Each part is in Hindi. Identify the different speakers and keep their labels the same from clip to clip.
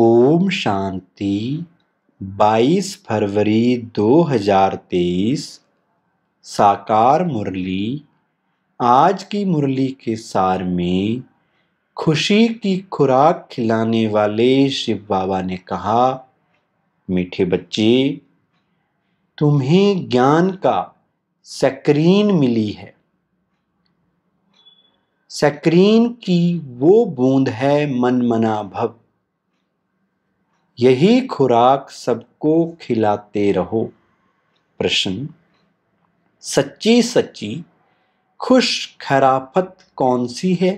Speaker 1: ओम शांति 22 फरवरी 2023 साकार मुरली आज की मुरली के सार में खुशी की खुराक खिलाने वाले शिव बाबा ने कहा मीठे बच्चे तुम्हें ज्ञान का सक्रीन मिली है सक्रीन की वो बूंद है मनमना भव यही खुराक सबको खिलाते रहो प्रश्न सच्ची सच्ची खुश खराफत कौन सी है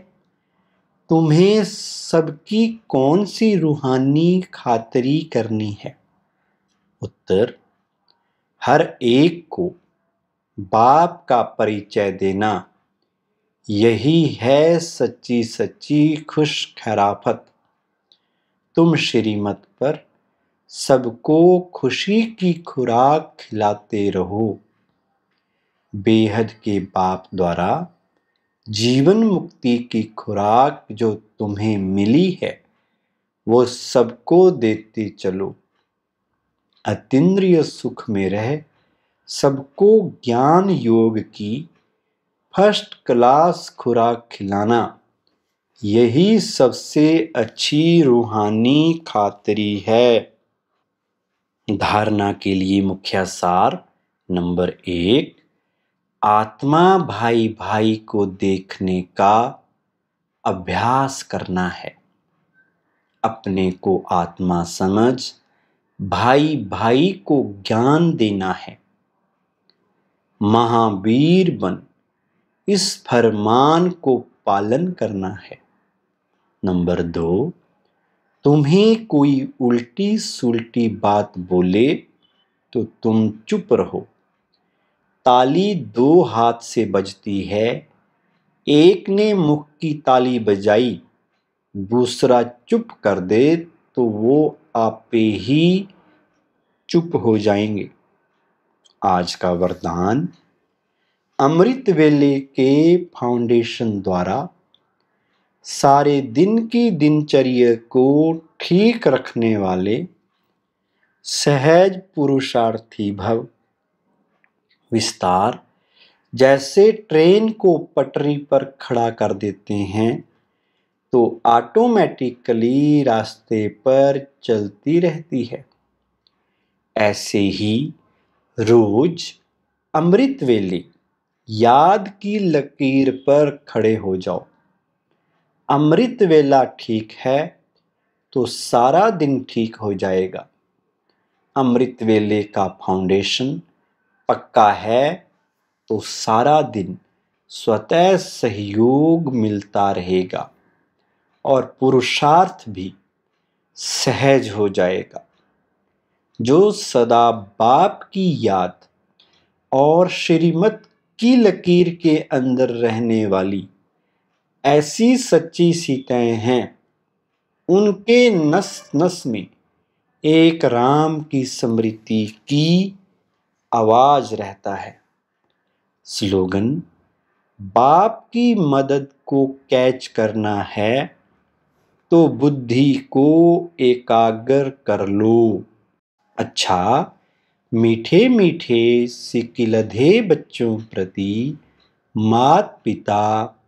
Speaker 1: तुम्हें सबकी कौन सी रूहानी खातरी करनी है उत्तर हर एक को बाप का परिचय देना यही है सच्ची सच्ची खुश खराफत तुम श्रीमत पर सबको खुशी की खुराक खिलाते रहो बेहद के बाप द्वारा जीवन मुक्ति की खुराक जो तुम्हें मिली है वो सबको देते चलो अतिय सुख में रह सबको ज्ञान योग की फर्स्ट क्लास खुराक खिलाना यही सबसे अच्छी रूहानी खातरी है धारणा के लिए मुख्य सार नंबर एक आत्मा भाई भाई को देखने का अभ्यास करना है अपने को आत्मा समझ भाई भाई को ज्ञान देना है महावीर बन इस फरमान को पालन करना है नंबर दो तुम्हें कोई उल्टी सुलटी बात बोले तो तुम चुप रहो ताली दो हाथ से बजती है एक ने मुख की ताली बजाई दूसरा चुप कर दे तो वो आपे ही चुप हो जाएंगे आज का वरदान अमृत वेले के फाउंडेशन द्वारा सारे दिन की दिनचर्या को ठीक रखने वाले सहज पुरुषार्थी भव विस्तार जैसे ट्रेन को पटरी पर खड़ा कर देते हैं तो ऑटोमेटिकली रास्ते पर चलती रहती है ऐसे ही रोज अमृत वेली याद की लकीर पर खड़े हो जाओ अमृत वेला ठीक है तो सारा दिन ठीक हो जाएगा अमृत वेले का फाउंडेशन पक्का है तो सारा दिन स्वतः सहयोग मिलता रहेगा और पुरुषार्थ भी सहज हो जाएगा जो सदा बाप की याद और श्रीमत की लकीर के अंदर रहने वाली ऐसी सच्ची सीताएं हैं उनके नस नस में एक राम की स्मृति की आवाज रहता है स्लोगन बाप की मदद को कैच करना है तो बुद्धि को एकाग्र कर लो अच्छा मीठे मीठे सिकिलधे बच्चों प्रति मात पिता